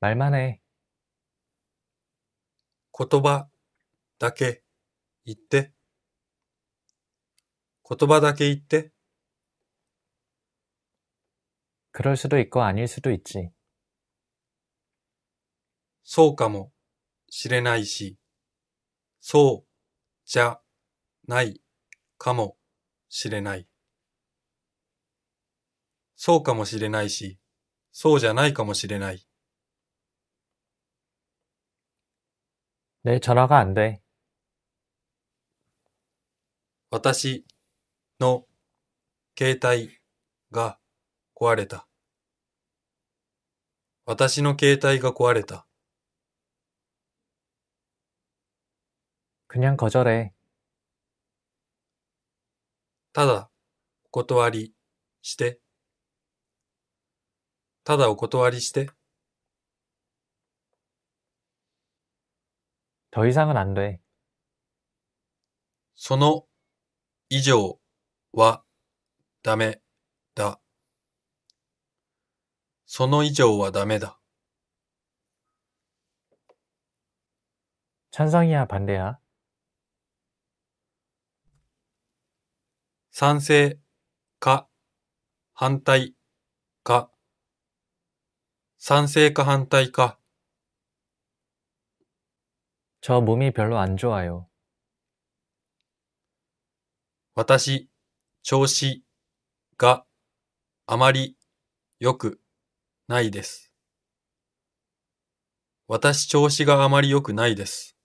말만해言葉だけ言って。言葉だけ言って。그럴수도있고아닐수도있지そうかもしれないし、そうじゃないかもしれない。そうかもしれないし、そうじゃないかもしれない。내전화가안돼私の携帯が壊れた。私の携帯が壊れた。그냥거절해ただお断りして。ただお断りして。더 이상은 안 돼. その以上はダメだ。その以上はダメだ。 찬성이야, 반대야? 賛成か反対か賛成か反対か저몸이별로안좋아요私、調子があまり良くないです。私、調子があまり良くないです。